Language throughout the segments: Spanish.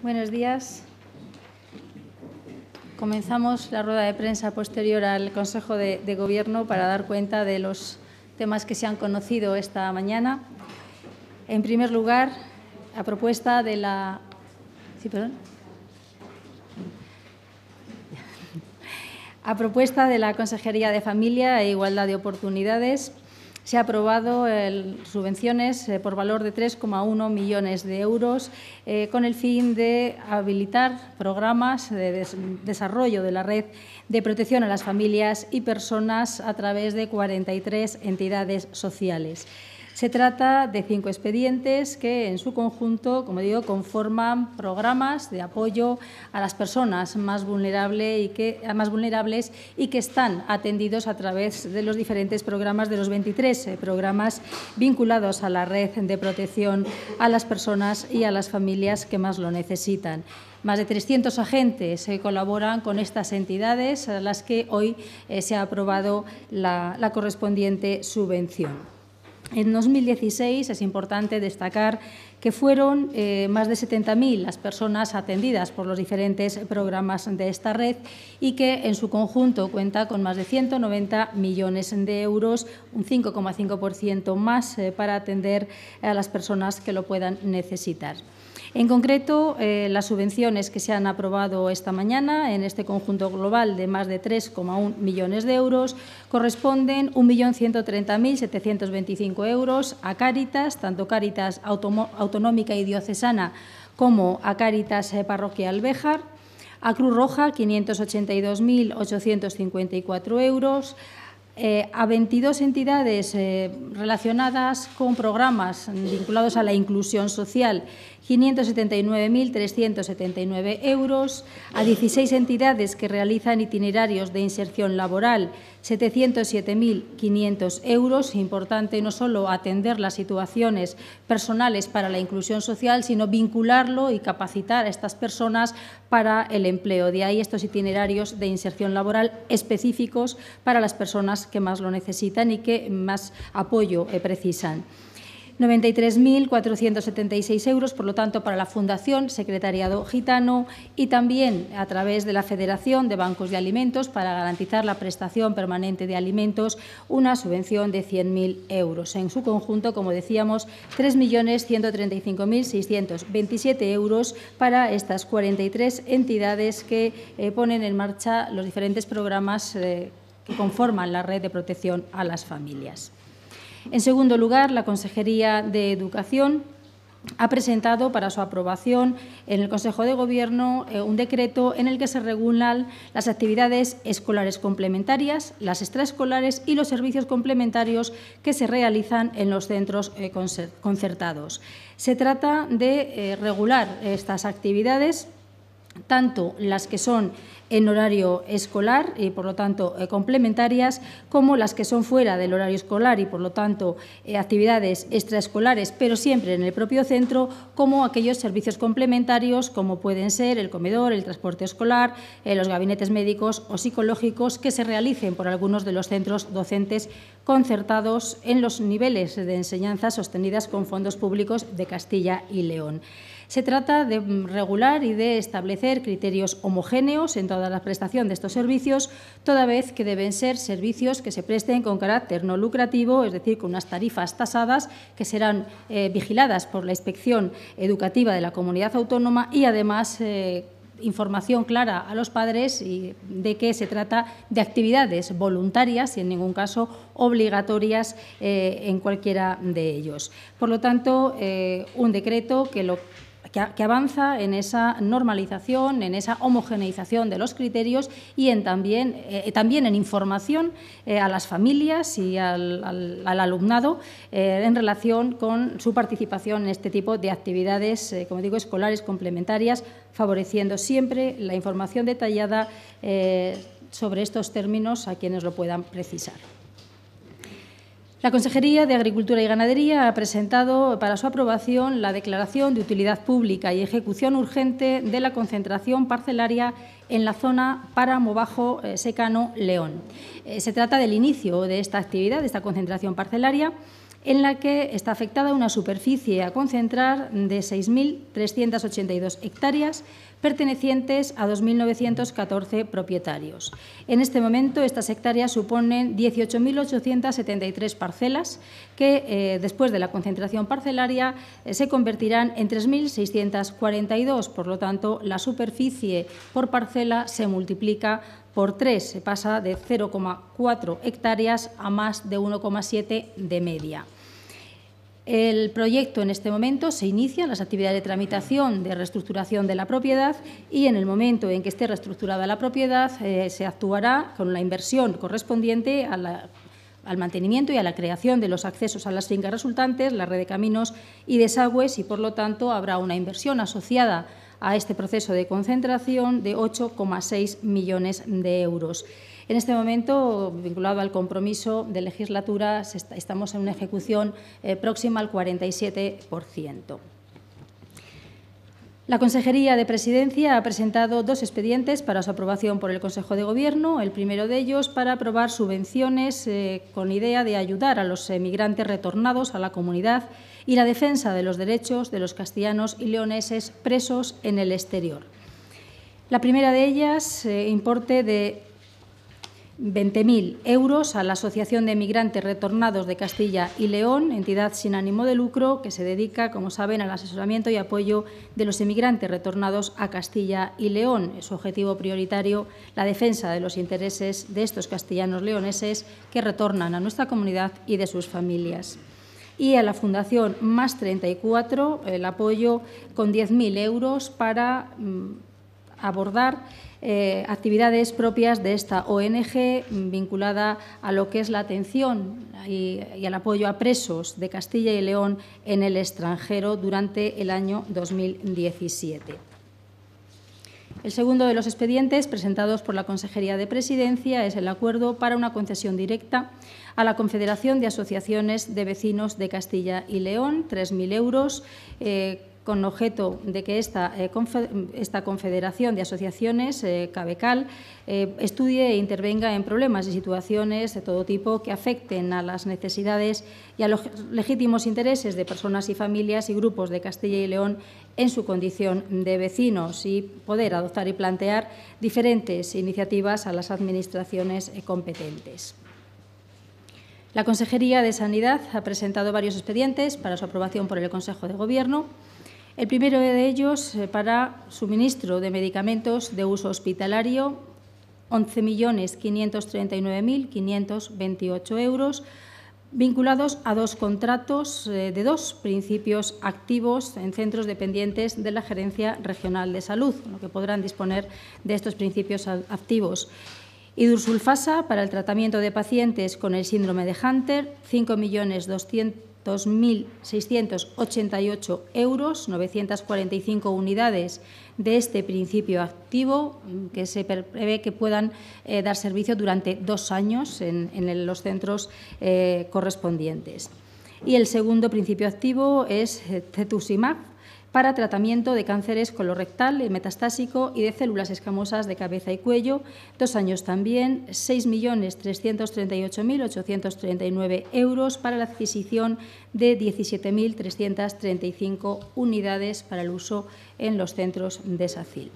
Buenos días. Comenzamos la rueda de prensa posterior al Consejo de, Gobierno para dar cuenta de los temas que se han conocido esta mañana. En primer lugar, a propuesta de la. A propuesta de la Consejería de Familia e Igualdad de Oportunidades, se ha aprobado eh, subvenciones eh, por valor de 3,1 millones de euros eh, con el fin de habilitar programas de desarrollo de la red de protección a las familias y personas a través de 43 entidades sociales. Se trata de cinco expedientes que, en su conjunto, como digo, conforman programas de apoyo a las personas más, vulnerables y que están atendidos a través de los diferentes programas de los 23 eh, programas vinculados a la red de protección a las personas y a las familias que más lo necesitan. Más de 300 agentes eh, colaboran con estas entidades a las que hoy eh, se ha aprobado la correspondiente subvención. En 2016 es importante destacar que fueron eh, más de 70.000 las personas atendidas por los diferentes programas de esta red y que en su conjunto cuenta con más de 190 millones de euros, un 5,5% más eh, para atender a las personas que lo puedan necesitar. En concreto, eh, las subvenciones que se han aprobado esta mañana en este conjunto global de más de 3,1 millones de euros corresponden 1.130.725 euros a Cáritas, tanto Cáritas Autonómica y Diocesana como a Cáritas eh, Parroquial Béjar, a Cruz Roja 582.854 euros, eh, a 22 entidades eh, relacionadas con programas vinculados a la inclusión social, 579.379 euros, a 16 entidades que realizan itinerarios de inserción laboral, 707.500 euros. Importante no solo atender las situaciones personales para la inclusión social, sino vincularlo y capacitar a estas personas para el empleo. De ahí estos itinerarios de inserción laboral específicos para las personas que más lo necesitan y que más apoyo eh, precisan. 93.476 euros, por lo tanto, para la Fundación Secretariado Gitano y también a través de la Federación de Bancos de Alimentos para garantizar la prestación permanente de alimentos, una subvención de 100.000 euros. En su conjunto, como decíamos, 3.135.627 euros para estas 43 entidades que eh, ponen en marcha los diferentes programas eh, que conforman la red de protección a las familias. En segundo lugar, la Consejería de Educación ha presentado para su aprobación en el Consejo de Gobierno eh, un decreto en el que se regulan las actividades escolares complementarias, las extraescolares y los servicios complementarios que se realizan en los centros eh, concertados. Se trata de eh, regular estas actividades tanto las que son en horario escolar y eh, por lo tanto eh, complementarias, como las que son fuera del horario escolar y por lo tanto eh, actividades extraescolares, pero siempre en el propio centro, como aquellos servicios complementarios como pueden ser el comedor, el transporte escolar, los gabinetes médicos o psicológicos que se realicen por algunos de los centros docentes concertados en los niveles de enseñanza sostenidas con fondos públicos de Castilla y León. Se trata de regular y de establecer criterios homogéneos en toda la prestación de estos servicios, toda vez que deben ser servicios que se presten con carácter no lucrativo, es decir, con unas tarifas tasadas que serán eh, vigiladas por la Inspección Educativa de la Comunidad Autónoma y, además, eh, información clara a los padres de que se trata de actividades voluntarias y en ningún caso obligatorias eh, en cualquiera de ellos. Por lo tanto, un decreto que lo que, avanza en esa normalización, en esa homogeneización de los criterios y en también, eh, eh, también en información eh, a las familias y al, alumnado en relación con su participación en este tipo de actividades, como digo, escolares complementarias, favoreciendo siempre la información detallada sobre estos términos a quienes lo puedan precisar. La Consejería de Agricultura y Ganadería ha presentado para su aprobación la declaración de utilidad pública y ejecución urgente de la concentración parcelaria en la zona Páramo Bajo eh, Secano León. Eh, se trata del inicio de esta actividad, de esta concentración parcelaria, en la que está afectada una superficie a concentrar de 6.382 hectáreas pertenecientes a 2.914 propietarios. En este momento, estas hectáreas suponen 18.873 parcelas que, eh, después de la concentración parcelaria, eh, se convertirán en 3.642. Por lo tanto, la superficie por parcela se multiplica por 3, se pasa de 0,4 hectáreas a más de 1,7 de media. El proyecto en este momento se inicia las actividades de tramitación de reestructuración de la propiedad y en el momento en que esté reestructurada la propiedad eh, se actuará con la inversión correspondiente al mantenimiento y a la creación de los accesos a las fincas resultantes, la red de caminos y desagües y, por lo tanto, habrá una inversión asociada a este proceso de concentración de 8,6 millones de euros. En este momento, vinculado al compromiso de legislatura, estamos en una ejecución eh, próxima al 47%. La Consejería de Presidencia ha presentado dos expedientes para su aprobación por el Consejo de Gobierno. El primero de ellos para aprobar subvenciones eh, con idea de ayudar a los emigrantes retornados a la comunidad y la defensa de los derechos de los castellanos y leoneses presos en el exterior. La primera de ellas, eh, importe de 20.000 euros a la Asociación de Emigrantes Retornados de Castilla y León, entidad sin ánimo de lucro que se dedica, como saben, al asesoramiento y apoyo de los emigrantes retornados a Castilla y León. Es su objetivo prioritario la defensa de los intereses de estos castellanos leoneses que retornan a nuestra comunidad y de sus familias y a la Fundación Más 34 el apoyo con 10.000 euros para mm, abordar eh, actividades propias de esta ONG vinculada a lo que es la atención y, el apoyo a presos de Castilla y León en el extranjero durante el año 2017. El segundo de los expedientes presentados por la Consejería de Presidencia es el acuerdo para una concesión directa a la Confederación de Asociaciones de Vecinos de Castilla y León, 3.000 euros, eh, con objeto de que esta, eh, confederación de asociaciones, eh, CABECAL, eh, estudie e intervenga en problemas y situaciones de todo tipo que afecten a las necesidades y a los legítimos intereses de personas y familias y grupos de Castilla y León en su condición de vecinos y poder adoptar y plantear diferentes iniciativas a las administraciones competentes. La Consejería de Sanidad ha presentado varios expedientes para su aprobación por el Consejo de Gobierno. El primero de ellos, eh, para suministro de medicamentos de uso hospitalario, 11.539.528 euros, vinculados a dos contratos eh, de dos principios activos en centros dependientes de la Gerencia Regional de Salud, lo que podrán disponer de estos principios activos. Hidrosulfasa para el tratamiento de pacientes con el síndrome de Hunter, 5.200.000 2.688 euros, 945 unidades de este principio activo, que se prevé que puedan eh, dar servicio durante dos años en, los centros eh, correspondientes. Y el segundo principio activo es eh, CETUSIMAC, para tratamiento de cánceres colorectal y metastásico y de células escamosas de cabeza y cuello. Dos años también, 6.338.839 euros para la adquisición de 17.335 unidades para el uso en los centros de SACIL.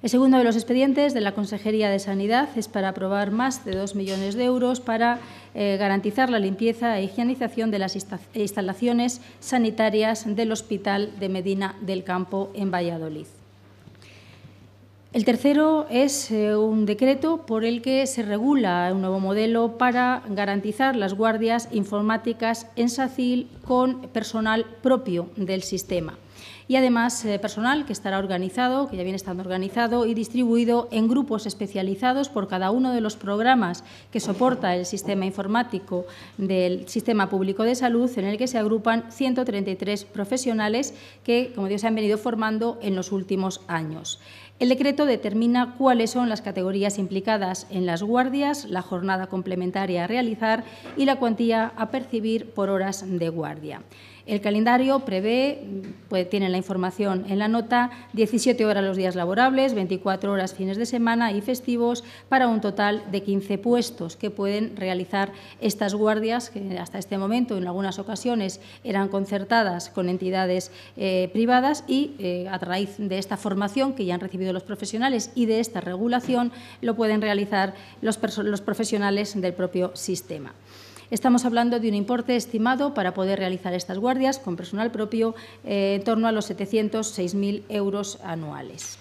El segundo de los expedientes de la Consejería de Sanidad es para aprobar más de dos millones de euros para eh, garantizar la limpieza e higienización de las e instalaciones sanitarias del Hospital de Medina del Campo en Valladolid. El tercero es eh, un decreto por el que se regula un nuevo modelo para garantizar las guardias informáticas en SACIL con personal propio del sistema y además eh, personal que estará organizado, que ya viene estando organizado y distribuido en grupos especializados por cada uno de los programas que soporta el sistema informático del Sistema Público de Salud, en el que se agrupan 133 profesionales que, como Dios, se han venido formando en los últimos años. El decreto determina cuáles son las categorías implicadas en las guardias, la jornada complementaria a realizar y la cuantía a percibir por horas de guardia. El calendario prevé, pues, tienen la información en la nota, 17 horas los días laborables, 24 horas fines de semana y festivos, para un total de 15 puestos que pueden realizar estas guardias, que hasta este momento en algunas ocasiones eran concertadas con entidades eh, privadas y eh, a raíz de esta formación que ya han recibido los profesionales y de esta regulación lo pueden realizar los profesionales del propio sistema. Estamos hablando de un importe estimado para poder realizar estas guardias con personal propio eh, en torno a los 706.000 euros anuales.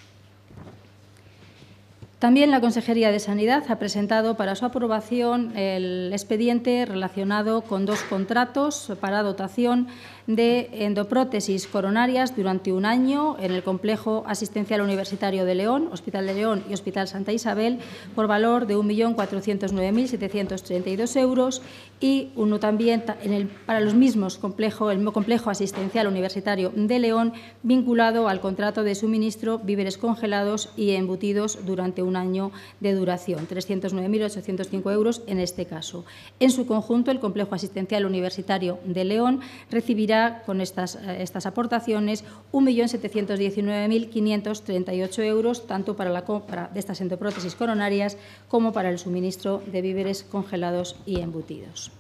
También la Consejería de Sanidad ha presentado para su aprobación el expediente relacionado con dos contratos para dotación de endoprótesis coronarias durante un año en el Complejo Asistencial Universitario de León, Hospital de León y Hospital Santa Isabel, por valor de 1.409.732 euros y uno también en el, para los mismos complejo, el Complejo Asistencial Universitario de León, vinculado al contrato de suministro víveres congelados y embutidos durante un año de duración, 309.805 euros en este caso. En su conjunto, el Complejo Asistencial Universitario de León recibirá con estas, eh, estas aportaciones 1.719.538 euros, tanto para la compra de estas endoprótesis coronarias como para el suministro de víveres congelados y embutidos.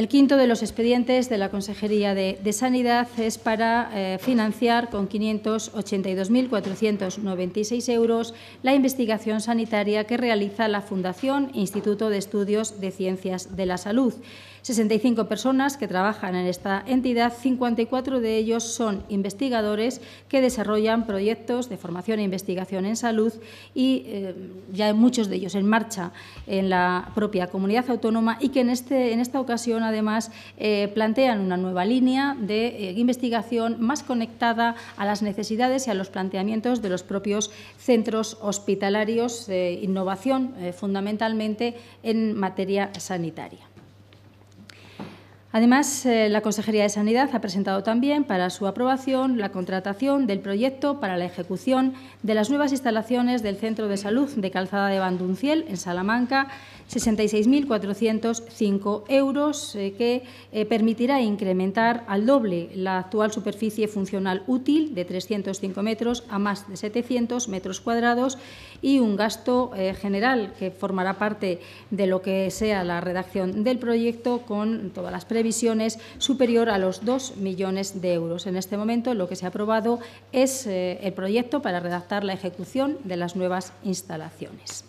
El quinto de los expedientes de la Consejería de, Sanidad es para eh, financiar con 582.496 euros la investigación sanitaria que realiza la Fundación Instituto de Estudios de Ciencias de la Salud. 65 personas que trabajan en esta entidad, 54 de ellos son investigadores que desarrollan proyectos de formación e investigación en salud y eh, ya hay muchos de ellos en marcha en la propia comunidad autónoma y que en, este, en esta ocasión además, eh, plantean una nueva línea de eh, investigación más conectada a las necesidades y a los planteamientos de los propios centros hospitalarios de innovación, eh, fundamentalmente en materia sanitaria. Además, la Consejería de Sanidad ha presentado también para su aprobación la contratación del proyecto para la ejecución de las nuevas instalaciones del Centro de Salud de Calzada de Bandunciel, en Salamanca, 66.405 euros, eh, que eh, permitirá incrementar al doble la actual superficie funcional útil de 305 metros a más de 700 metros cuadrados y un gasto eh, general que formará parte de lo que sea la redacción del proyecto con todas las previsiones superior a los 2 millones de euros. En este momento lo que se ha aprobado es el proyecto para redactar la ejecución de las nuevas instalaciones.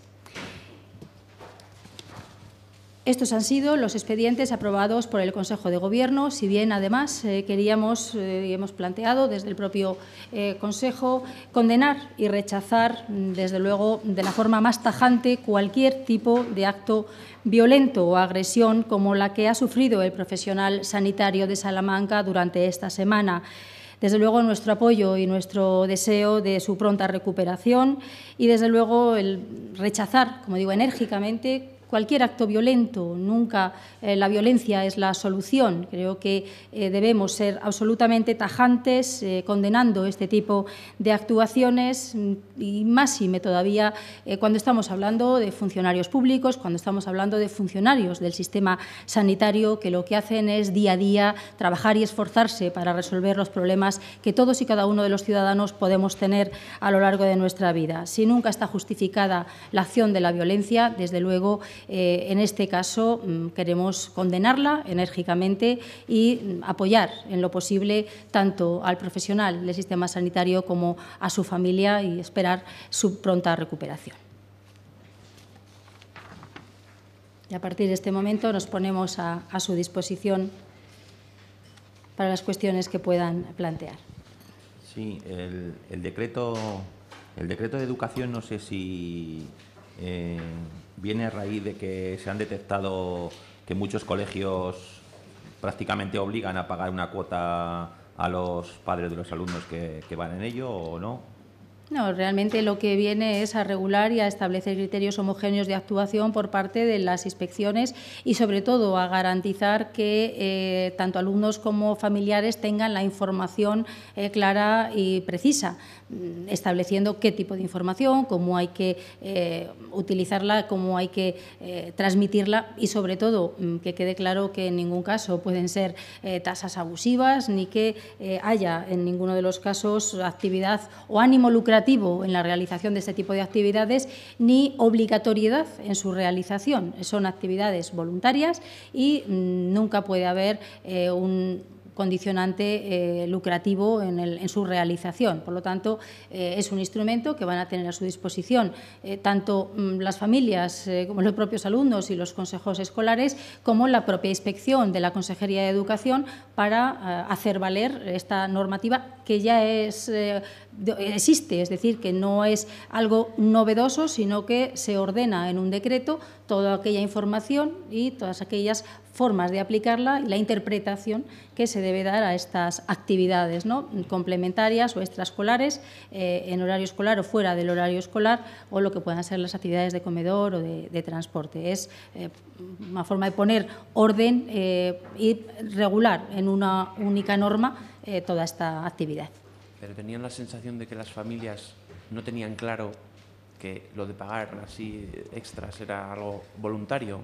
Estos han sido los expedientes aprobados por el Consejo de Gobierno, si bien además eh, queríamos eh, y hemos planteado desde el propio eh, Consejo condenar y rechazar, mm, desde luego, de la forma más tajante cualquier tipo de acto violento o agresión como la que ha sufrido el profesional sanitario de Salamanca durante esta semana desde luego nuestro apoyo y nuestro deseo de su pronta recuperación y desde luego el rechazar, como digo, enérgicamente cualquier acto violento, nunca eh, la violencia es la solución. Creo que eh, debemos ser absolutamente tajantes eh, condenando este tipo de actuaciones mm, y más si me todavía cuando estamos hablando de funcionarios públicos, cuando estamos hablando de funcionarios del sistema sanitario que lo que hacen es día a día trabajar y esforzarse para resolver los problemas que todos y cada uno de los ciudadanos podemos tener a lo largo de nuestra vida. Si nunca está justificada la acción de la violencia, desde luego eh, en este caso mm, queremos condenarla enérgicamente y mm, apoyar en lo posible tanto al profesional del sistema sanitario como a su familia y esperar su pronta recuperación. Y a partir de este momento nos ponemos a, su disposición para las cuestiones que puedan plantear. Sí, el, decreto el decreto de educación no sé si eh, viene a raíz de que se han detectado que muchos colegios prácticamente obligan a pagar una cuota a los padres de los alumnos que, que van en ello o no? No, realmente lo que viene es a regular y a establecer criterios homogéneos de actuación por parte de las inspecciones y sobre todo a garantizar que eh, tanto alumnos como familiares tengan la información eh, clara y precisa, mm, estableciendo qué tipo de información, cómo hay que eh, utilizarla, cómo hay que transmitirla y sobre todo mm, que quede claro que en ningún caso pueden ser tasas abusivas ni que haya en ninguno de los casos actividad o ánimo lucrativo en la realización de este tipo de actividades ni obligatoriedad en su realización. Son actividades voluntarias y mm, nunca puede haber eh, un condicionante eh, lucrativo en, su realización. Por lo tanto, eh, es un instrumento que van a tener a su disposición tanto mm, las familias como los propios alumnos y los consejos escolares, como la propia inspección de la Consejería de Educación para hacer valer esta normativa que ya es existe, es decir, que no es algo novedoso, sino que se ordena en un decreto toda aquella información y todas aquellas formas de aplicarla y la interpretación que se debe dar a estas actividades ¿no? complementarias o extraescolares eh, en horario escolar o fuera del horario escolar o lo que puedan ser las actividades de comedor o de, transporte. Es eh, una forma de poner orden eh, y regular en una única norma toda esta actividad pero tenían la sensación de que las familias no tenían claro que lo de pagar así extras era algo voluntario.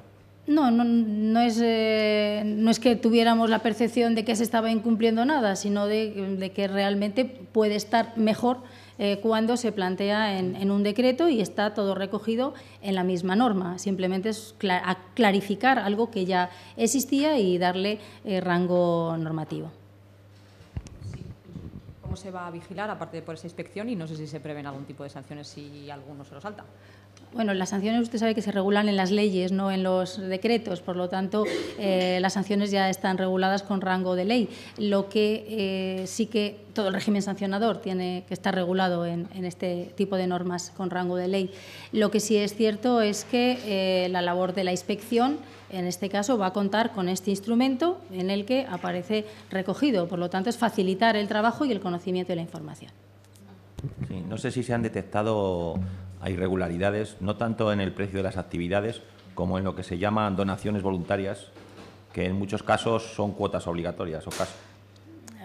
No, no, no, es, eh, que tuviéramos la percepción de que se estaba incumpliendo nada, sino de, que realmente puede estar mejor eh, cuando se plantea en, un decreto y está todo recogido en la misma norma. Simplemente es clarificar algo que ya existía y darle eh, rango normativo. ¿Cómo se va a vigilar, aparte de por esa inspección? Y no sé si se prevén algún tipo de sanciones si alguno se lo salta. Bueno, las sanciones usted sabe que se regulan en las leyes, no en los decretos, por lo tanto, eh, las sanciones ya están reguladas con rango de ley. Lo que eh, sí que todo el régimen sancionador tiene que estar regulado en, este tipo de normas con rango de ley. Lo que sí es cierto es que eh, la labor de la inspección en este caso va a contar con este instrumento en el que aparece recogido. Por lo tanto, es facilitar el trabajo y el conocimiento de la información. no sé si se han detectado irregularidades, no tanto en el precio de las actividades como en lo que se llaman donaciones voluntarias, que en muchos casos son cuotas obligatorias o casos.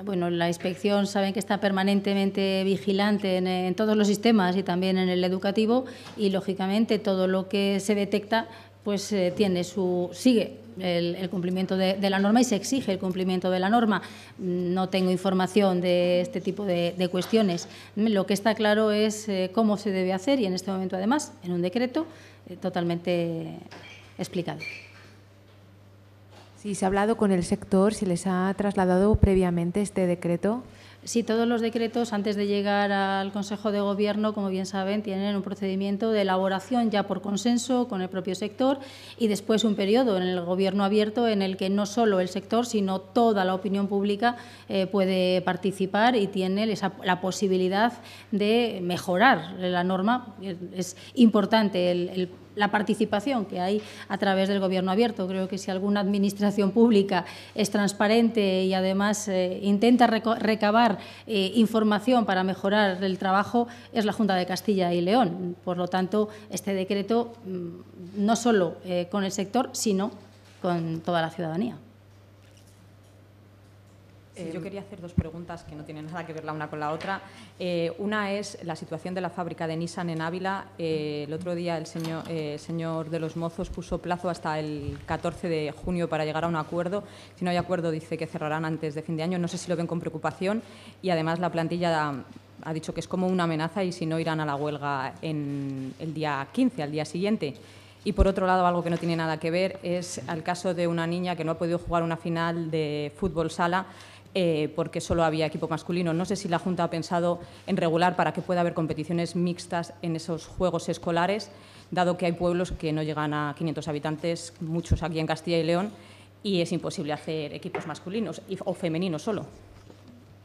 bueno, la inspección sabe que está permanentemente vigilante en, en, todos los sistemas y también en el educativo y, lógicamente, todo lo que se detecta pues eh, tiene su sigue el, cumplimiento de, la norma y se exige el cumplimiento de la norma. Mm, no tengo información de este tipo de, cuestiones. Mm, lo que está claro es eh, cómo se debe hacer y en este momento, además, en un decreto eh, totalmente explicado. Si se ha hablado con el sector, si les ha trasladado previamente este decreto. Sí, todos los decretos antes de llegar al Consejo de Gobierno, como bien saben, tienen un procedimiento de elaboración ya por consenso con el propio sector y después un periodo en el Gobierno abierto en el que no solo el sector, sino toda la opinión pública eh, puede participar y tiene la posibilidad de mejorar la norma. Es importante el, el la participación que hay a través del gobierno abierto. Creo que si alguna administración pública es transparente y además eh, intenta recabar eh, información para mejorar el trabajo, es la Junta de Castilla y León. Por lo tanto, este decreto mm, no solo eh, con el sector, sino con toda la ciudadanía yo em, quería hacer dos preguntas que no tienen nada que ver la una con la otra. Eh, una es la situación de la fábrica de Nissan en Ávila. Eh, el otro día el señor, eh, señor de los Mozos puso plazo hasta el 14 de junio para llegar a un acuerdo. Si no hay acuerdo, dice que cerrarán antes de fin de año. No sé si lo ven con preocupación y además la plantilla ha dicho que es como una amenaza y si no irán a la huelga en el día 15, al día siguiente. Y por otro lado, algo que no tiene nada que ver es el caso de una niña que no ha podido jugar una final de fútbol sala eh, porque solo había equipo masculino. No sé si la Junta ha pensado en regular para que pueda haber competiciones mixtas en esos juegos escolares, dado que hay pueblos que no llegan a 500 habitantes, muchos aquí en Castilla y León, y es imposible hacer equipos masculinos o femeninos solo.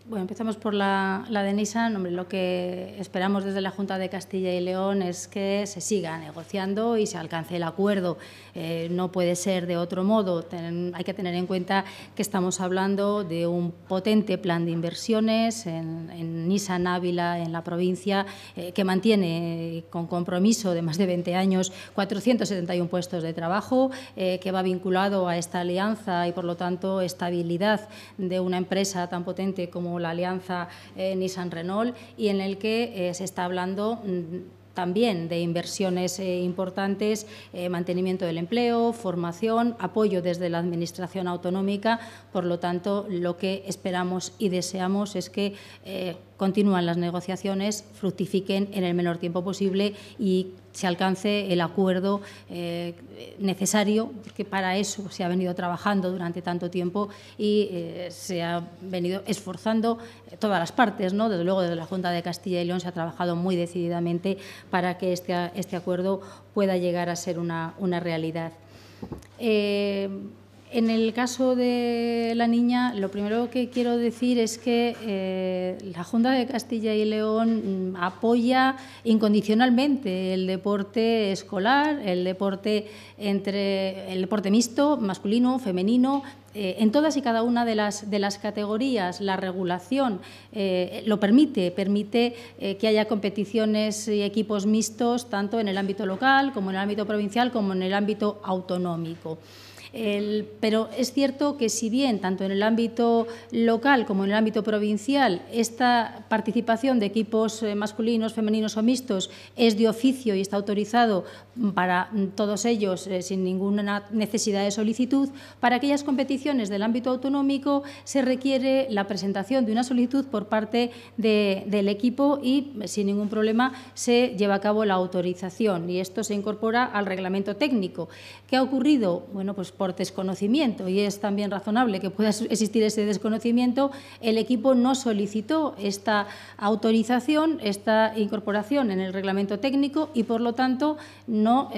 Bueno, empezamos por la, la de Nissan. lo que esperamos desde la Junta de Castilla y León es que se siga negociando y se alcance el acuerdo. Eh, no puede ser de otro modo. hay que tener en cuenta que estamos hablando de un potente plan de inversiones en, en Nissan Ávila, en la provincia, eh, que mantiene con compromiso de más de 20 años 471 puestos de trabajo, eh, que va vinculado a esta alianza y, por lo tanto, estabilidad de una empresa tan potente como la alianza eh, Nissan-Renault y en el que eh, se está hablando mm, también de inversiones eh, importantes, mantenimiento del empleo, formación, apoyo desde la Administración autonómica. Por lo tanto, lo que esperamos y deseamos es que continúen las negociaciones, fructifiquen en el menor tiempo posible y se alcance el acuerdo eh, necesario, que para eso se ha venido trabajando durante tanto tiempo y eh, se ha venido esforzando eh, todas las partes. ¿no? Desde luego, desde la Junta de Castilla y León se ha trabajado muy decididamente para que este, este acuerdo pueda llegar a ser una, realidad. En el caso de la niña, lo primero que quiero decir es que eh, la Junta de Castilla y León mm, apoya incondicionalmente el deporte escolar, el deporte entre el deporte mixto, masculino, femenino, eh, en todas y cada una de las, categorías. La regulación eh, lo permite, permite que haya competiciones y equipos mixtos tanto en el ámbito local como en el ámbito provincial como en el ámbito autonómico pero es cierto que si bien tanto en el ámbito local como en el ámbito provincial esta participación de equipos eh, masculinos, femeninos o mixtos es de oficio y está autorizado para todos ellos eh, sin ninguna necesidad de solicitud, para aquellas competiciones del ámbito autonómico se requiere la presentación de una solicitud por parte del equipo y sin ningún problema se lleva a cabo la autorización y esto se incorpora al reglamento técnico. ¿Qué ha ocurrido? Bueno, pues desconocimiento, y es también razonable que pueda existir ese desconocimiento, el equipo no solicitó esta autorización, esta incorporación en el reglamento técnico y, por lo tanto, no,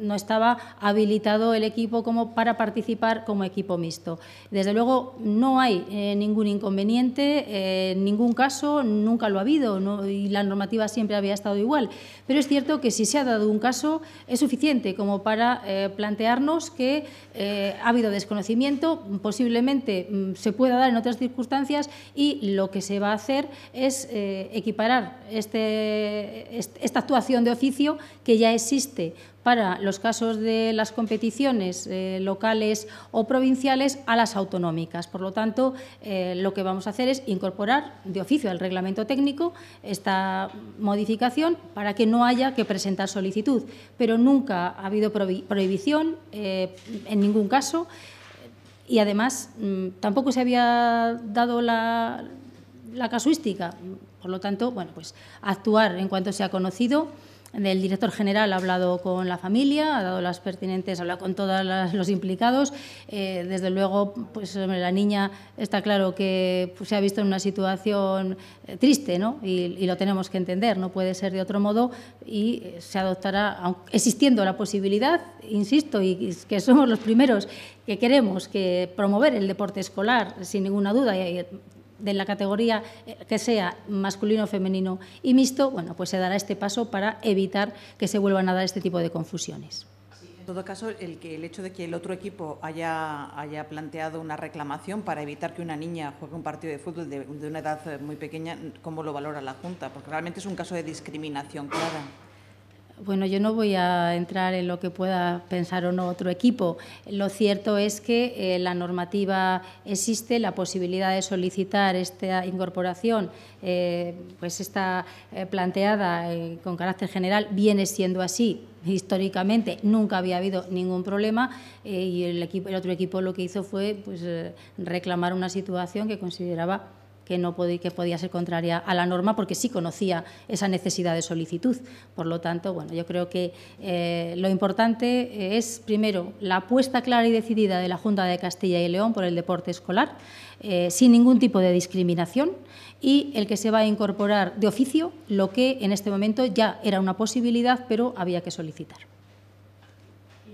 no estaba habilitado el equipo como para participar como equipo mixto. Desde luego, no hay eh, ningún inconveniente, eh, en ningún caso, nunca lo ha habido y la normativa siempre había estado igual. Pero es cierto que si se ha dado un caso, es suficiente como para eh, plantearnos que eh, ha habido desconocimiento, posiblemente mm, se pueda dar en otras circunstancias y lo que se va a hacer es eh, equiparar este, esta actuación de oficio que ya existe para los casos de las competiciones eh, locales o provinciales a las autonómicas. Por lo tanto, eh, lo que vamos a hacer es incorporar de oficio al reglamento técnico esta modificación para que no haya que presentar solicitud. Pero nunca ha habido prohibición eh, en ningún caso y además mm, tampoco se había dado la, casuística. Por lo tanto, bueno, pues actuar en cuanto se ha conocido. El director general ha hablado con la familia, ha dado las pertinentes, ha hablado con todos los implicados. Eh, desde luego, pues la niña está claro que pues, se ha visto en una situación eh, triste, ¿no? Y, lo tenemos que entender, no puede ser de otro modo y se adoptará, existiendo la posibilidad, insisto, y, que somos los primeros que queremos que promover el deporte escolar, sin ninguna duda. Y, de la categoría eh, que sea masculino, femenino y mixto, bueno, pues se dará este paso para evitar que se vuelvan a dar este tipo de confusiones. En todo caso, el, que, el hecho de que el otro equipo haya, haya planteado una reclamación para evitar que una niña juegue un partido de fútbol de, de una edad eh, muy pequeña, ¿cómo lo valora la Junta? Porque realmente es un caso de discriminación clara. Bueno, yo no voy a entrar en lo que pueda pensar o no otro equipo. Lo cierto es que eh, la normativa existe, la posibilidad de solicitar esta incorporación, eh, pues está eh, planteada con carácter general, viene siendo así, históricamente nunca había habido ningún problema y el, equipo, el otro equipo lo que hizo fue pues, reclamar una situación que consideraba que, no podía, ser contraria a la norma porque sí conocía esa necesidad de solicitud. Por lo tanto, bueno, yo creo que eh, lo importante eh, es, primero, la apuesta clara y decidida de la Junta de Castilla y León por el deporte escolar, eh, sin ningún tipo de discriminación, y el que se va a incorporar de oficio lo que en este momento ya era una posibilidad, pero había que solicitar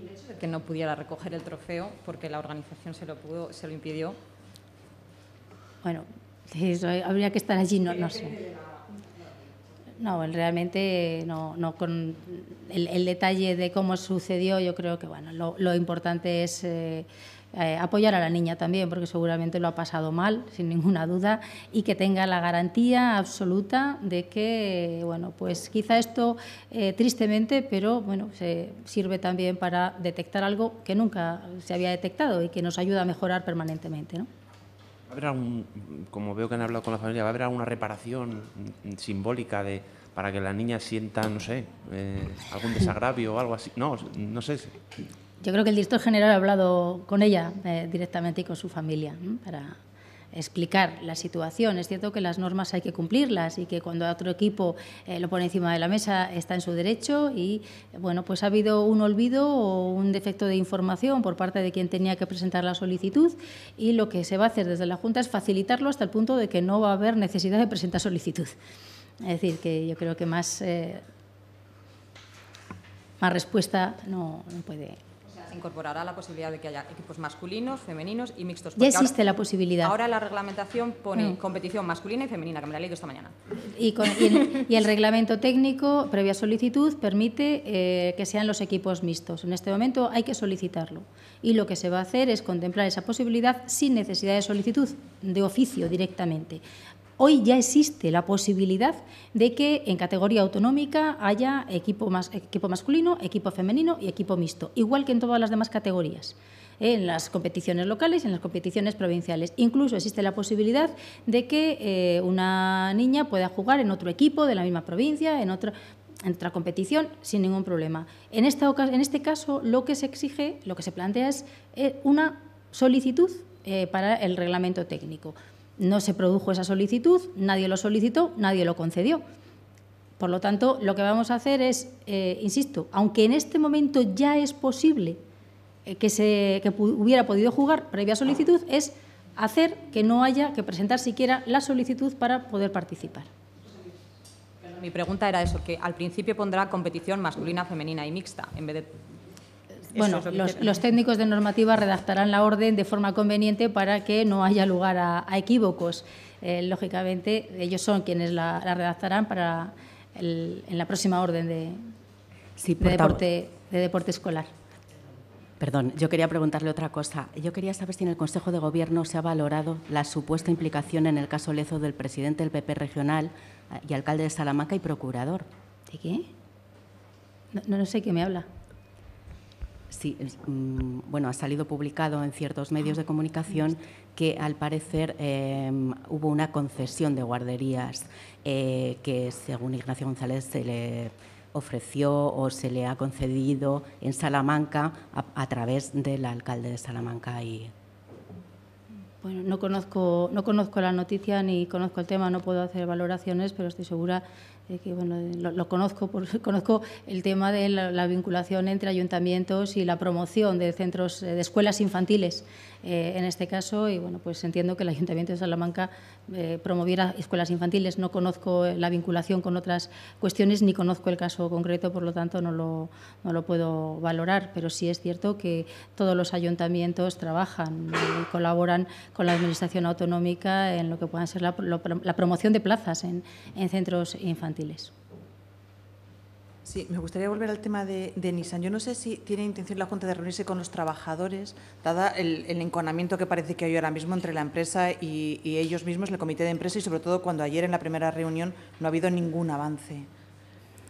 el hecho de ¿Y que no pudiera recoger el trofeo porque la organización se lo, se lo impidió. Bueno, eh, habría que estar allí, no, no sé. No, realmente no, no con el, detalle de cómo sucedió, yo creo que bueno, lo, importante es eh, eh, apoyar a la niña también, porque seguramente lo ha pasado mal, sin ninguna duda, y que tenga la garantía absoluta de que, bueno, pues quizá esto tristemente, pero bueno, se sirve también para detectar algo que nunca se había detectado y que nos ayuda a mejorar permanentemente, ¿no? ¿Va a haber como veo que han hablado con la familia, va haber alguna reparación simbólica de para que la niña sienta no sé, eh, algún desagravio o algo así? No, no sé. Yo creo que el director general ha hablado con ella eh, directamente y con su familia para, explicar la situación. Es cierto que las normas hay que cumplirlas y que cuando otro equipo eh, lo pone encima de la mesa está en su derecho y bueno, pues ha habido un olvido o un defecto de información por parte de quien tenía que presentar la solicitud y lo que se va a hacer desde la Junta es facilitarlo hasta el punto de que no va a haber necesidad de presentar solicitud. Es decir, que yo creo que más, eh, más respuesta no, no puede incorporará la posibilidad de que haya equipos masculinos, femeninos y mixtos. Ya existe la posibilidad. Ahora la reglamentación pone mm. competición masculina y femenina, que me la he leído esta mañana. Y, el, reglamento técnico, previa solicitud, permite eh, que sean los equipos mixtos. En este momento hay que solicitarlo. Y lo que se va a hacer es contemplar esa posibilidad sin necesidad de solicitud, de oficio directamente. Hoy ya existe la posibilidad de que en categoría autonómica haya equipo, equipo masculino, equipo femenino y equipo mixto, igual que en todas las demás categorías ¿eh? en las competiciones locales y en las competiciones provinciales. Incluso existe la posibilidad de que eh, una niña pueda jugar en otro equipo de la misma provincia, en otra, otra competición, sin ningún problema. En, esta, en este caso, lo que se exige, lo que se plantea es eh, una solicitud para el reglamento técnico no se produjo esa solicitud, nadie lo solicitó, nadie lo concedió. Por lo tanto, lo que vamos a hacer es, eh, insisto, aunque en este momento ya es posible eh, que, se, que hubiera podido jugar previa solicitud, es hacer que no haya que presentar siquiera la solicitud para poder participar. Mi pregunta era eso, que al principio pondrá competición masculina, femenina y mixta, en vez de bueno, los, técnicos de normativa redactarán la orden de forma conveniente para que no haya lugar a, equívocos. Eh, lógicamente, ellos son quienes la, redactarán para en la próxima orden de, deporte, de deporte escolar. Perdón, yo quería preguntarle otra cosa. Yo quería saber si en el Consejo de Gobierno se ha valorado la supuesta implicación en el caso Lezo del presidente del PP regional eh, y alcalde de Salamanca y procurador. ¿De qué? No, no sé qué me habla sí, mm, bueno, ha salido publicado en ciertos medios de ah, comunicación que al parecer em, hubo una concesión de guarderías eh, que según Ignacio González se le ofreció o se le ha concedido en Salamanca a, través del alcalde de Salamanca y bueno, no conozco, no conozco la noticia ni conozco el tema, no puedo hacer valoraciones, pero estoy segura que bueno, eh, lo, conozco, por, conozco el tema de la, vinculación entre ayuntamientos y la promoción de centros eh, de escuelas infantiles eh, en este caso. Y bueno, pues entiendo que el Ayuntamiento de Salamanca eh, promoviera escuelas infantiles. No conozco la vinculación con otras cuestiones ni conozco el caso concreto, por lo tanto no lo, no lo puedo valorar. Pero sí es cierto que todos los ayuntamientos trabajan y colaboran con la Administración Autonómica en lo que pueda ser la, la promoción de plazas en centros infantiles. Sí, me gustaría volver al tema de, Nissan. Yo no sé si tiene intención la Junta de reunirse con los trabajadores, dada el, enconamiento que parece que hay ahora mismo entre la empresa y, y ellos mismos, el comité de empresa, y sobre todo cuando ayer en la primera reunión no ha habido ningún avance.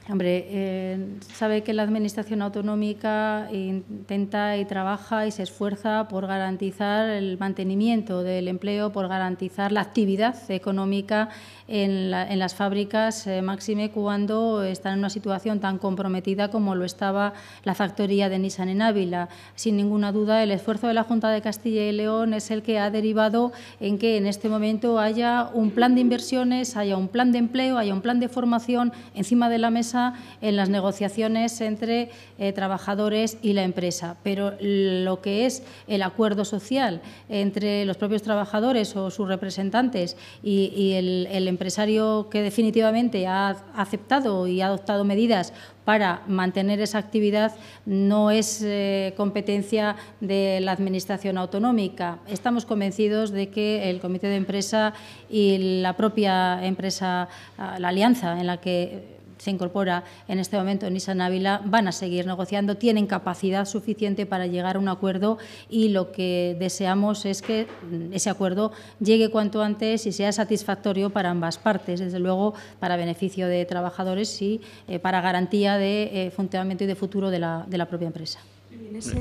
Hombre, eh, sabe que la Administración autonómica intenta y trabaja y se esfuerza por garantizar el mantenimiento del empleo, por garantizar la actividad económica en, las fábricas, eh, máxime cuando están en una situación tan comprometida como lo estaba la factoría de Nissan en Ávila. Sin ninguna duda, el esfuerzo de la Junta de Castilla y León es el que ha derivado en que en este momento haya un plan de inversiones, haya un plan de empleo, haya un plan de formación encima de la mesa en las negociaciones entre eh, trabajadores y la empresa. Pero lo que es el acuerdo social entre los propios trabajadores o sus representantes y, el, empresario que definitivamente ha aceptado y ha adoptado medidas para mantener esa actividad no es eh, competencia de la Administración autonómica. Estamos convencidos de que el Comité de Empresa y la propia empresa, ah, la alianza en la que se incorpora en este momento en Ávila, van a seguir negociando, tienen capacidad suficiente para llegar a un acuerdo y lo que deseamos es que mm, ese acuerdo llegue cuanto antes y sea satisfactorio para ambas partes, desde luego para beneficio de trabajadores y eh, para garantía de eh, funcionamiento y de futuro de la, de la propia empresa. En ese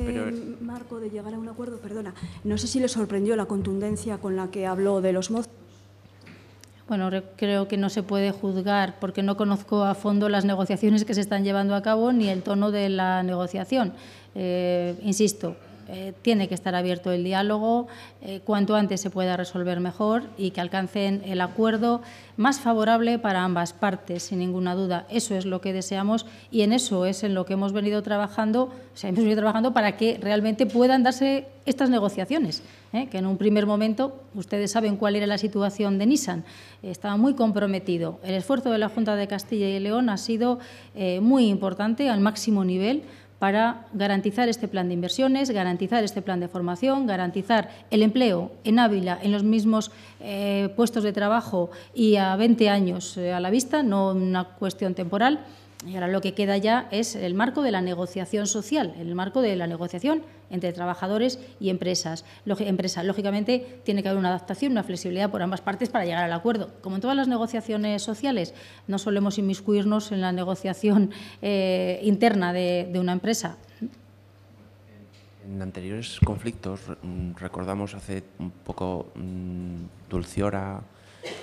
marco de llegar a un acuerdo, perdona, no sé si le sorprendió la contundencia con la que habló de los mozos. Bueno, creo que no se puede juzgar porque no conozco a fondo las negociaciones que se están llevando a cabo ni el tono de la negociación. Eh, insisto, eh, tiene que estar abierto el diálogo, eh, cuanto antes se pueda resolver mejor y que alcancen el acuerdo más favorable para ambas partes, sin ninguna duda. Eso es lo que deseamos y en eso es en lo que hemos venido trabajando, o sea, hemos venido trabajando para que realmente puedan darse estas negociaciones, ¿eh? que en un primer momento ustedes saben cuál era la situación de Nissan, estaba muy comprometido. El esfuerzo de la Junta de Castilla y León ha sido muy importante, al máximo nivel, para garantizar este plan de inversiones, garantizar este plan de formación, garantizar el empleo en Ávila en los mismos eh, puestos de trabajo y a 20 años eh, a la vista, no una cuestión temporal, y ahora lo que queda ya es el marco de la negociación social, el marco de la negociación entre trabajadores y empresas. Lógicamente, tiene que haber una adaptación, una flexibilidad por ambas partes para llegar al acuerdo. Como en todas las negociaciones sociales, no solemos inmiscuirnos en la negociación eh, interna de, una empresa. En anteriores conflictos, mm, recordamos hace un poco mm, Dulciora,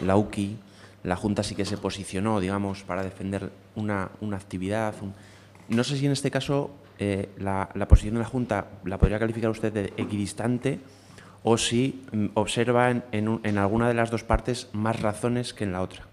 Lauki, la Junta sí que se posicionó, digamos, para defender una, una actividad. No sé si en este caso eh, la, posición de la Junta la podría calificar usted de equidistante o si mm, observa en, en alguna de las dos partes más razones que en la otra.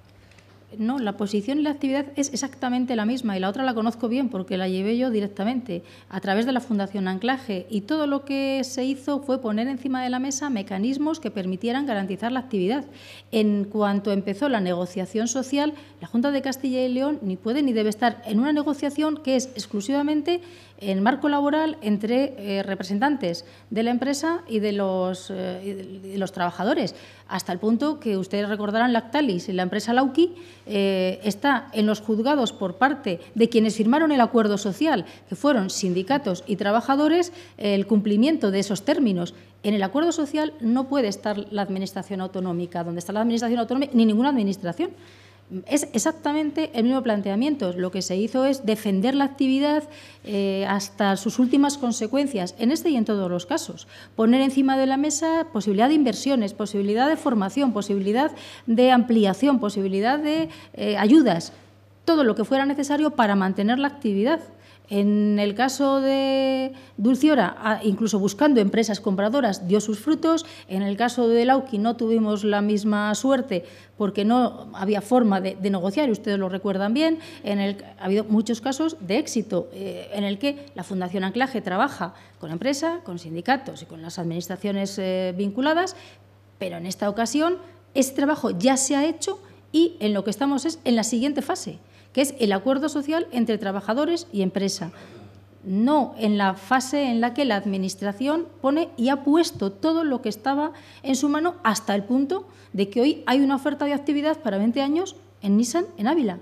No, la posición y la actividad es exactamente la misma y la otra la conozco bien porque la llevé yo directamente a través de la Fundación Anclaje y todo lo que se hizo fue poner encima de la mesa mecanismos que permitieran garantizar la actividad. En cuanto empezó la negociación social, la Junta de Castilla y León ni puede ni debe estar en una negociación que es exclusivamente en marco laboral entre eh, representantes de la empresa eh, y de los, trabajadores, hasta el punto que ustedes recordarán Lactalis y la empresa Lauki eh, está en los juzgados por parte de quienes firmaron el acuerdo social, que fueron sindicatos y trabajadores, el cumplimiento de esos términos. En el acuerdo social no puede estar la administración autonómica, donde está la administración autonómica ni ninguna administración. Es exactamente el mismo planteamiento. Lo que se hizo es defender la actividad eh, hasta sus últimas consecuencias, en este y en todos los casos. Poner encima de la mesa posibilidad de inversiones, posibilidad de formación, posibilidad de ampliación, posibilidad de eh, ayudas, todo lo que fuera necesario para mantener la actividad. En el caso de Dulciora, incluso buscando empresas compradoras, dio sus frutos. En el caso de Lauki no tuvimos la misma suerte porque no había forma de, negociar, y ustedes lo recuerdan bien. En el, ha habido muchos casos de éxito eh, en el que la Fundación Anclaje trabaja con empresa, con sindicatos y con las administraciones eh, vinculadas, pero en esta ocasión ese trabajo ya se ha hecho y en lo que estamos es en la siguiente fase que es el acuerdo social entre trabajadores y empresa, no en la fase en la que la Administración pone y ha puesto todo lo que estaba en su mano hasta el punto de que hoy hay una oferta de actividad para 20 años en Nissan, en Ávila,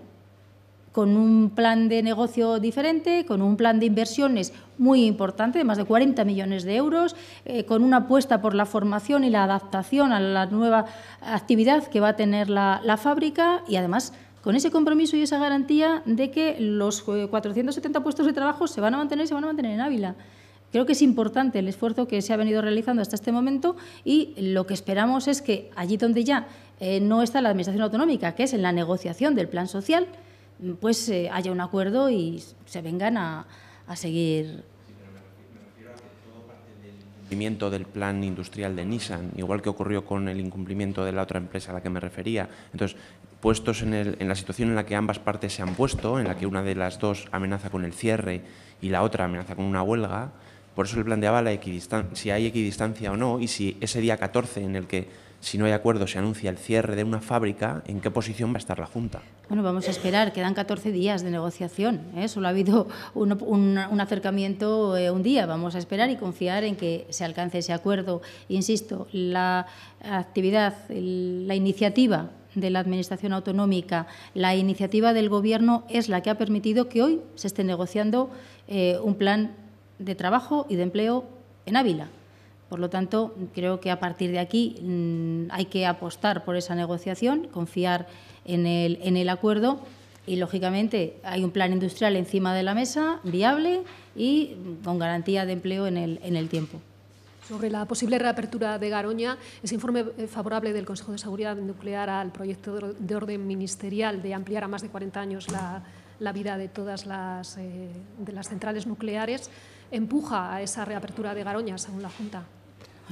con un plan de negocio diferente, con un plan de inversiones muy importante, de más de 40 millones de euros, eh, con una apuesta por la formación y la adaptación a la nueva actividad que va a tener la fábrica y además con ese compromiso y esa garantía de que los 470 eh, puestos de trabajo se van a mantener se van a mantener en Ávila. Creo que es importante el esfuerzo que se ha venido realizando hasta este momento y lo que esperamos es que allí donde ya eh, no está la Administración Autonómica, que es en la negociación del plan social, mm, pues eh, haya un acuerdo y se vengan a, a seguir incumplimiento del plan industrial de Nissan, igual que ocurrió con el incumplimiento de la otra empresa a la que me refería. Entonces, puestos en, la situación en la que ambas partes se han puesto, en la que una de las dos amenaza con el cierre y la otra amenaza con una huelga. Por eso le planteaba la si hay equidistancia o no y si ese día 14 en el que, si no hay acuerdo, se anuncia el cierre de una fábrica, ¿en qué posición va a estar la Junta? Bueno, vamos a esperar, quedan 14 días de negociación. ¿eh? Solo ha habido un, acercamiento eh, un día. Vamos a esperar y confiar en que se alcance ese acuerdo. Insisto, la actividad, la iniciativa de la Administración Autonómica, la iniciativa del Gobierno es la que ha permitido que hoy se esté negociando eh, un plan de trabajo y de empleo en Ávila. Por lo tanto, creo que a partir de aquí mm, hay que apostar por esa negociación, confiar en el, en el acuerdo y, lógicamente, hay un plan industrial encima de la mesa, viable y mm, con garantía de empleo en el, en el tiempo. Sobre la posible reapertura de Garoña, ese informe eh, favorable del Consejo de Seguridad Nuclear al proyecto de orden ministerial de ampliar a más de 40 años la, vida de todas eh, de las centrales nucleares empuja a esa reapertura de Garoña, según la Junta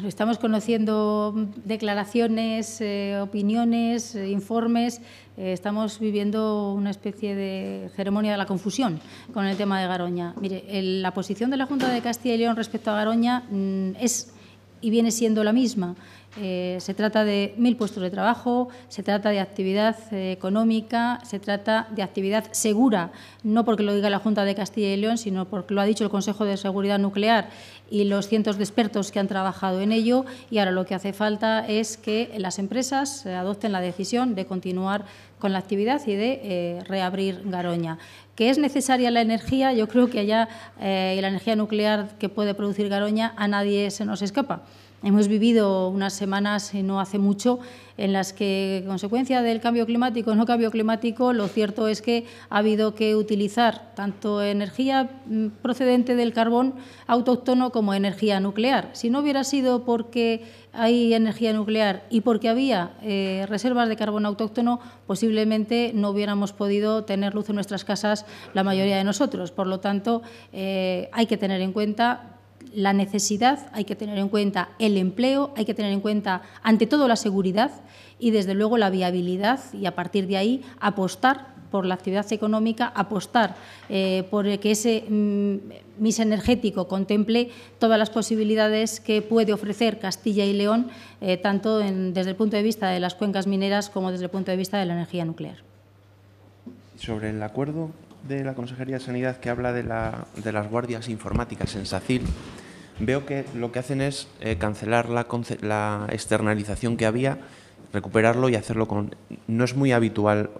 estamos conociendo declaraciones, eh, opiniones, eh, informes. Eh, estamos viviendo una especie de ceremonia de la confusión con el tema de Garoña. Mire, la posición de la Junta de Castilla y León respecto a Garoña mm, es y viene siendo la misma. Eh, se trata de mil puestos de trabajo, se trata de actividad eh, económica, se trata de actividad segura, no porque lo diga la Junta de Castilla y León, sino porque lo ha dicho el Consejo de Seguridad Nuclear y los cientos de expertos que han trabajado en ello. Y ahora lo que hace falta es que las empresas eh, adopten la decisión de continuar con la actividad y de reabrir Garoña. ¿Que es necesaria la energía? Yo creo que allá la energía nuclear que puede producir Garoña a nadie se nos escapa. Hemos vivido unas semanas, eh, no hace mucho, en las que, consecuencia del cambio climático o no cambio climático, lo cierto es que ha habido que utilizar tanto energía mm, procedente del carbón autóctono como energía nuclear. Si no hubiera sido porque hay energía nuclear y porque había eh, reservas de carbón autóctono, posiblemente no hubiéramos podido tener luz en nuestras casas la mayoría de nosotros. Por lo tanto, eh, hay que tener en cuenta la necesidad, hay que tener en cuenta el empleo, hay que tener en cuenta ante todo la seguridad y desde luego la viabilidad y a partir de ahí apostar por la actividad económica, apostar eh, por que ese mm, MIS energético contemple todas las posibilidades que puede ofrecer Castilla y León, eh, tanto desde el punto de vista de las cuencas mineras como desde el punto de vista de la energía nuclear. Sobre el acuerdo, de la Consejería de Sanidad que habla de, las guardias informáticas en SACIL, veo que lo que hacen es eh, cancelar la, externalización que había, recuperarlo y hacerlo con... No es muy habitual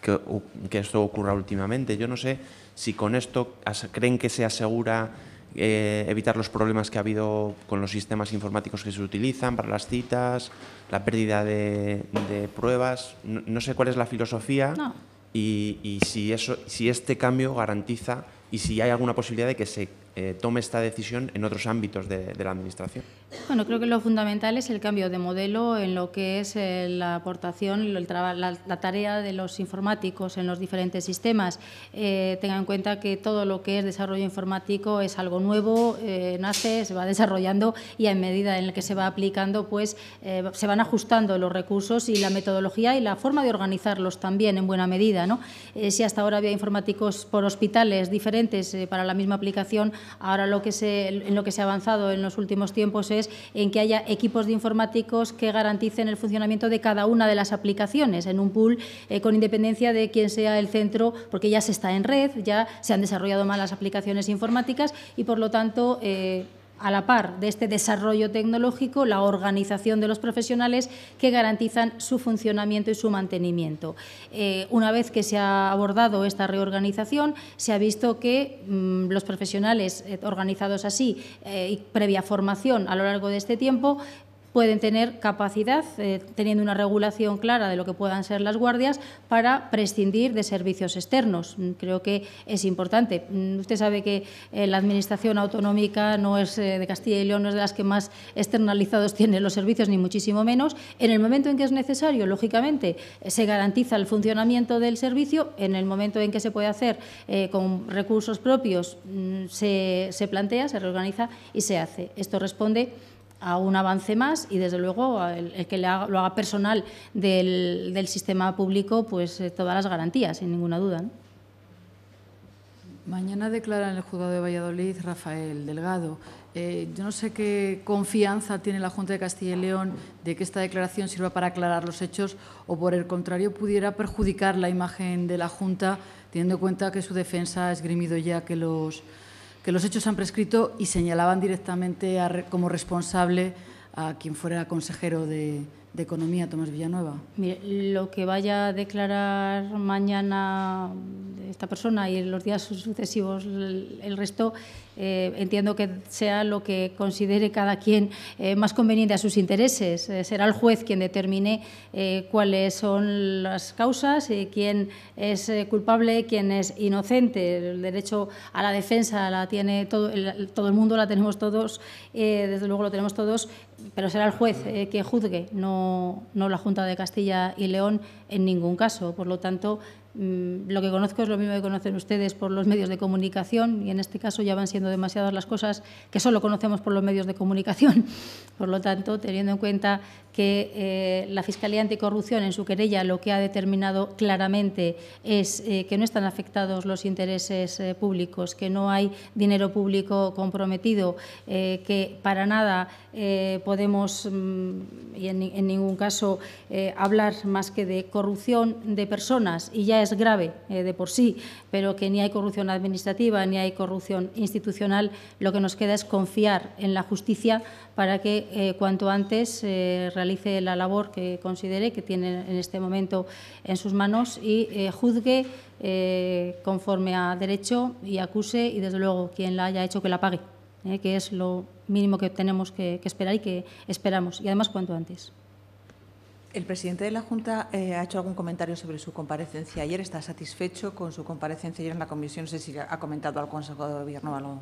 que, esto ocurra últimamente. Yo no sé si con esto creen que se asegura eh, evitar los problemas que ha habido con los sistemas informáticos que se utilizan para las citas, la pérdida de, pruebas. No, sé cuál es la filosofía y, si, eso, si este cambio garantiza y si hay alguna posibilidad de que se eh, tome esta decisión en otros ámbitos de la Administración. Bueno, creo que lo fundamental es el cambio de modelo en lo que es eh, la aportación, el la, tarea de los informáticos en los diferentes sistemas. Eh, tengan en cuenta que todo lo que es desarrollo informático es algo nuevo, eh, nace, se va desarrollando y a medida en la que se va aplicando, pues eh, se van ajustando los recursos y la metodología y la forma de organizarlos también en buena medida. ¿no? si hasta ahora había informáticos por hospitales diferentes para la misma aplicación, ahora lo que se, en lo que se ha avanzado en los últimos tiempos es en que haya equipos de informáticos que garanticen el funcionamiento de cada una de las aplicaciones en un pool eh, con independencia de quién sea el centro, porque ya se está en red, ya se han desarrollado más las aplicaciones informáticas y, por lo tanto, eh, a la par de este desarrollo tecnológico, la organización de los profesionales que garantizan su funcionamiento y su mantenimiento. Eh, una vez que se ha abordado esta reorganización, se ha visto que mm, los profesionales eh, organizados así eh, y previa formación a lo largo de este tiempo pueden tener capacidad, eh, teniendo una regulación clara de lo que puedan ser las guardias, para prescindir de servicios externos. Mm, creo que es importante. Mm, usted sabe que eh, la Administración autonómica no es eh, de Castilla y León, no es de las que más externalizados tienen los servicios, ni muchísimo menos. En el momento en que es necesario, lógicamente, se garantiza el funcionamiento del servicio. En el momento en que se puede hacer con recursos propios, mm, se, se plantea, se reorganiza y se hace. Esto responde a un avance más y desde luego el, que lo haga personal del, sistema público pues eh, todas las garantías sin ninguna duda Mañana declara en el juzgado de Valladolid Rafael Delgado. Eh, yo no sé qué confianza tiene la Junta de Castilla y León de que esta declaración sirva para aclarar los hechos o, por el contrario, pudiera perjudicar la imagen de la Junta, teniendo en cuenta que su defensa ha esgrimido ya que los que los hechos han prescrito y señalaban directamente a, como responsable a quien fuera consejero de, de Economía, Tomás Villanueva? lo que vaya a declarar mañana esta persona y en los días sucesivos el resto, eh, entiendo que sea lo que considere cada quien eh, más conveniente a sus intereses. Eh, será el juez quien determine cuáles son las causas, y quién es culpable, quién es inocente. El derecho a la defensa la tiene todo todo el mundo, la tenemos todos, desde luego lo tenemos todos pero será el juez eh, que juzgue, no, no la Junta de Castilla y León, en ningún caso. Por lo tanto, mm, lo que conozco es lo mismo que conocen ustedes por los medios de comunicación y en este caso ya van siendo demasiadas las cosas que solo conocemos por los medios de comunicación. Por lo tanto, teniendo en cuenta que eh, la Fiscalía Anticorrupción en su querella lo que ha determinado claramente es eh, que no están afectados los intereses eh, públicos, que no hay dinero público comprometido, que para nada podemos, mm, y en, en ningún caso, hablar más que de corrupción de personas, y ya es grave eh, de por sí, pero que ni hay corrupción administrativa ni hay corrupción institucional, lo que nos queda es confiar en la justicia para que eh, cuanto antes eh, realice la labor que considere que tiene en este momento en sus manos y juzgue conforme a derecho y acuse y, desde luego, quien la haya hecho que la pague, que es lo mínimo que tenemos que esperar y que esperamos, y además cuanto antes. El presidente de la Junta eh, ha hecho algún comentario sobre su comparecencia ayer. ¿Está satisfecho con su comparecencia ayer en la comisión? No sé si ha comentado al Consejo de Gobierno algo.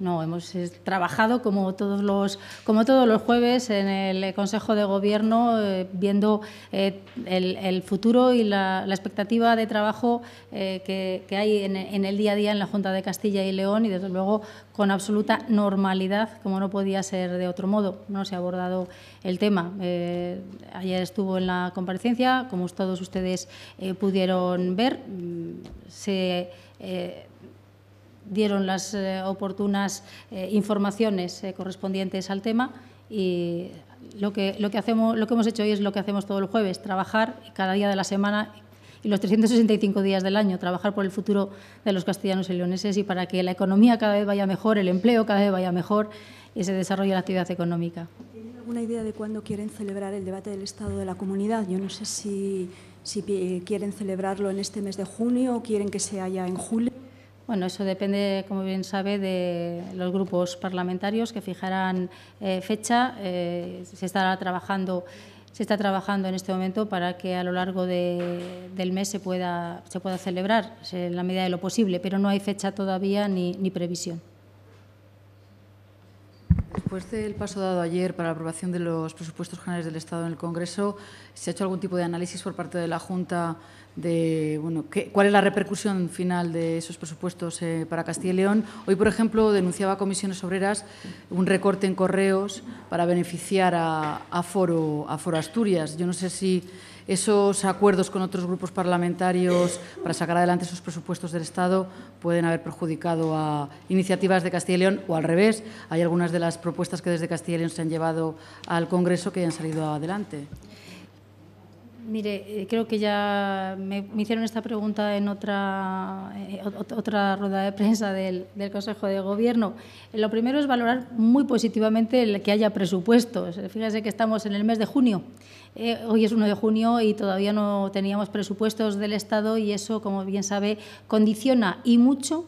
No, hemos eh, trabajado como todos los, como todos los jueves en el eh, Consejo de Gobierno, eh, viendo el, futuro y la, expectativa de trabajo que, hay en, el día a día en la Junta de Castilla y León y, desde luego, con absoluta normalidad, como no podía ser de otro modo. No se ha abordado el tema. ayer estuvo en la comparecencia, como todos ustedes pudieron ver, mm, se dieron las eh, oportunas eh, informaciones eh, correspondientes al tema y lo que, lo, que hacemos, lo que hemos hecho hoy es lo que hacemos todo el jueves, trabajar cada día de la semana y los 365 días del año, trabajar por el futuro de los castellanos y leoneses y para que la economía cada vez vaya mejor, el empleo cada vez vaya mejor y se desarrolle la actividad económica. ¿Tienen alguna idea de cuándo quieren celebrar el debate del Estado de la Comunidad? Yo no sé si quieren celebrarlo en este mes de junio o quieren que se haya en julio. Bueno, eso depende, como bien sabe, de los grupos parlamentarios que fijarán eh, fecha. Eh, se estará trabajando, se está trabajando en este momento para que a lo largo de, del mes se pueda, se pueda celebrar en la medida de lo posible, pero no hay fecha todavía ni, ni previsión. Después del paso dado ayer para la aprobación de los presupuestos generales del Estado en el Congreso, ¿se ha hecho algún tipo de análisis por parte de la Junta? de bueno, cuál es la repercusión final de esos presupuestos eh, para Castilla y León. Hoy, por ejemplo, denunciaba Comisiones Obreras un recorte en correos para beneficiar a, Foro, a Foro Asturias. Yo no sé si esos acuerdos con otros grupos parlamentarios para sacar adelante esos presupuestos del Estado pueden haber perjudicado a iniciativas de Castilla y León o al revés. Hay algunas de las propuestas que desde Castilla y León se han llevado al Congreso que han salido adelante. Mire, eh, creo que ya me, hicieron esta pregunta en otra, eh, otra rueda de prensa del, Consejo de Gobierno. Lo primero es valorar muy positivamente el que haya presupuestos. Fíjese que estamos en el mes de junio. Eh, hoy es 1 de junio y todavía no teníamos presupuestos del Estado y eso, como bien sabe, condiciona y mucho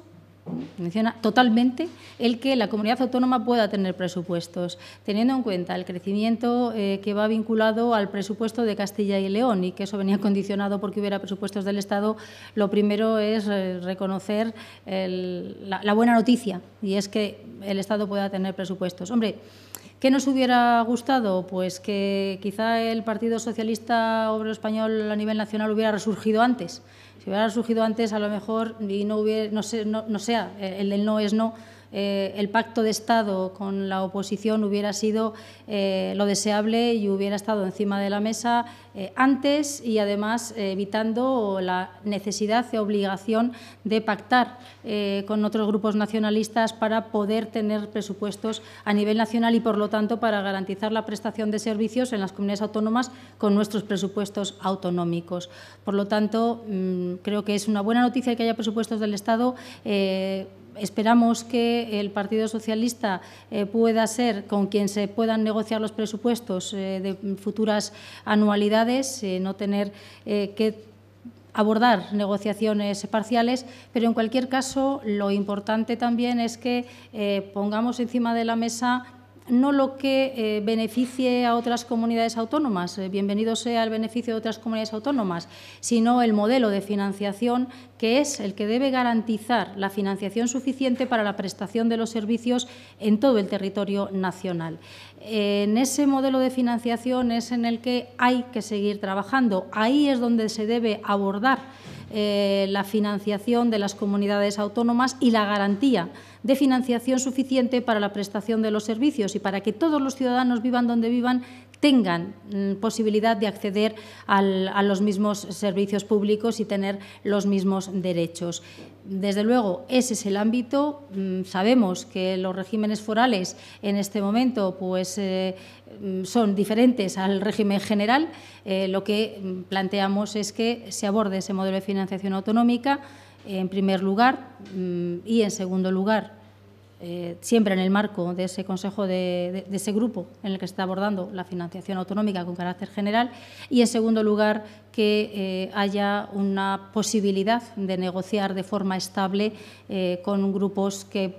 menciona totalmente el que la comunidad autónoma pueda tener presupuestos, teniendo en cuenta el crecimiento eh, que va vinculado al presupuesto de Castilla y León y que eso venía condicionado porque hubiera presupuestos del Estado, lo primero es eh, reconocer la, buena noticia y es que el Estado pueda tener presupuestos. Hombre, ¿Qué nos hubiera gustado? Pues que quizá el Partido Socialista Obrero Español a nivel nacional hubiera resurgido antes si hubiera surgido antes, a lo mejor, y no, hubiera, no, sé, no, sea, el, del no es no, eh, el pacto de Estado con la oposición hubiera sido eh, lo deseable y hubiera estado encima de la mesa eh, antes y además evitando la necesidad y obligación de pactar con otros grupos nacionalistas para poder tener presupuestos a nivel nacional y, por lo tanto, para garantizar la prestación de servicios en las comunidades autónomas con nuestros presupuestos autonómicos. Por lo tanto, mm, creo que es una buena noticia que haya presupuestos del Estado esperamos que el Partido Socialista eh, pueda ser con quien se puedan negociar los presupuestos eh, de futuras anualidades, eh, no tener que abordar negociaciones parciales, pero en cualquier caso lo importante también es que pongamos encima de la mesa no lo que eh, beneficie a otras comunidades autónomas, eh, bienvenido sea el beneficio de otras comunidades autónomas, sino el modelo de financiación que es el que debe garantizar la financiación suficiente para la prestación de los servicios en todo el territorio nacional. En ese modelo de financiación es en el que hay que seguir trabajando, ahí es donde se debe abordar eh, la financiación de las comunidades autónomas y la garantía de financiación suficiente para la prestación de los servicios y para que todos los ciudadanos vivan donde vivan tengan mm, posibilidad de acceder a los mismos servicios públicos y tener los mismos derechos. Desde luego, ese es el ámbito. Mm, sabemos que los regímenes forales en este momento pues, eh, mm, son diferentes al régimen general. Eh, lo que planteamos es que se aborde ese modelo de financiación autonómica en primer lugar, mm, y en segundo lugar, eh, siempre en el marco de ese consejo, de, ese grupo en el que se está abordando la financiación autonómica con carácter general, y en segundo lugar, que eh, haya una posibilidad de negociar de forma estable eh, con grupos que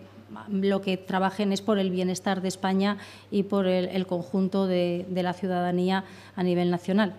mm, lo que trabajen es por el bienestar de España y por el, conjunto de la ciudadanía a nivel nacional.